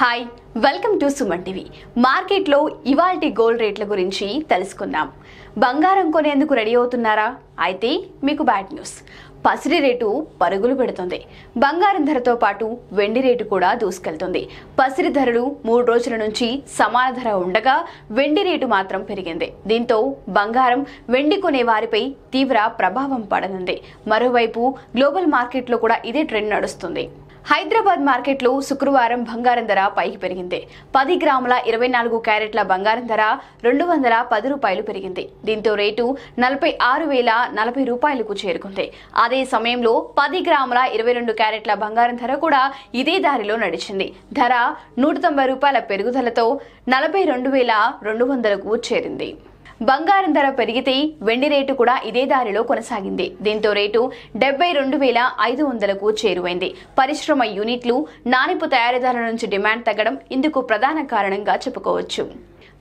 hi welcome to Suman TV మార్కెట్లో ఇవాల్టి gold రేట్ల గురించి తెలుసుకుందాం బంగారం కొనేందుకు రెడీ అవుతున్నారా అయితే మీకు బ్యాడ్ న్యూస్ పసిడి రేటు పరుగులు పెడుతుంది బంగారం ధరతో పాటు వెండి రేటు కూడా దూసుకెళ్తుంది పసిడి ధరలు మూడు రోజుల నుంచి సమాన ధర ఉండగా వెండి రేటు మాత్రం పెరిగింది దీంతో బంగారం వెండి కొనే వారిపై తీవ్ర ప్రభావం పడనుంది మరోవైపు గ్లోబల్ మార్కెట్లో కూడా ఇదే ట్రెండ్ నడుస్తుంది హైదరాబాద్ మార్కెట్లో శుక్రవారం బంగారం ధర పైకి పెరిగింది పది గ్రాముల ఇరవై నాలుగు క్యారెట్ల బంగారం ధర రెండు వందల పది రూపాయలు పెరిగింది దీంతో రేటు నలభై ఆరు వేల నలభై రూపాయలకు చేరుకుంది అదే సమయంలో పది గ్రాముల ఇరవై రెండు క్యారెట్ల బంగారం ధర కూడా ఇదే దారిలో నడిచింది ధర నూట తొంభై రూపాయల పెరుగుదలతో నలభై రెండు వేల రెండు వందలకు చేరింది బంగారం ధర పెరిగితే వెండి రేటు కూడా ఇదే దారిలో కొనసాగింది దీంతో రేటు డెబ్బై రెండు వేల ఐదు వందలకు చేరువైంది పరిశ్రమ యూనిట్లు నాణిపు తయారీదారుల నుంచి డిమాండ్ తగ్గడం ఇందుకు ప్రధాన కారణంగా చెప్పుకోవచ్చు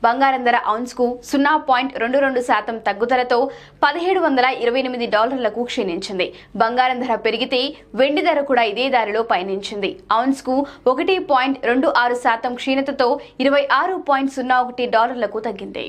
బంగారం ధర ఔన్స్కు సున్నా పాయింట్ రెండు రెండు శాతం తగ్గుదలతో పదిహేడు వందల ఇరవై ఎనిమిది డాలర్లకు క్షీణించింది బంగారం ధర పెరిగితే వెండి ధర కూడా ఇదే దారిలో పయనించింది ఔన్స్కు ఒకటి పాయింట్ రెండు ఆరు శాతం క్షీణతతో ఇరవై ఆరు పాయింట్ సున్నా ఒకటి డాలర్లకు తగ్గింది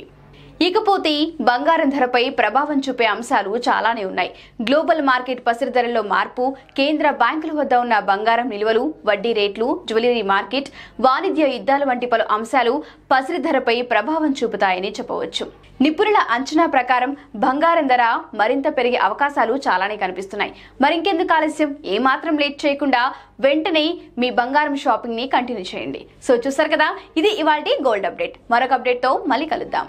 ఇకపోతే బంగారం ధరపై ప్రభావం చూపే అంశాలు చాలానే ఉన్నాయి గ్లోబల్ మార్కెట్ పసిరి ధరల్లో మార్పు కేంద్ర బ్యాంకుల వద్ద ఉన్న బంగారం నిల్వలు వడ్డీ రేట్లు జ్యువెలరీ మార్కెట్ వాణిజ్య యుద్ధాలు వంటి పలు అంశాలు పసిరి ధరపై ప్రభావం చూపుతాయని చెప్పవచ్చు నిపుణుల అంచనా ప్రకారం బంగారం ధర మరింత పెరిగే అవకాశాలు చాలానే కనిపిస్తున్నాయి మరింకెందుకు ఆలస్యం ఏమాత్రం లేట్ చేయకుండా వెంటనే మీ బంగారం షాపింగ్ని కంటిన్యూ చేయండి సో చూసారు కదా ఇది ఇవాళ గోల్డ్ అప్డేట్ మరొక అప్డేట్తో మళ్ళీ కలుద్దాం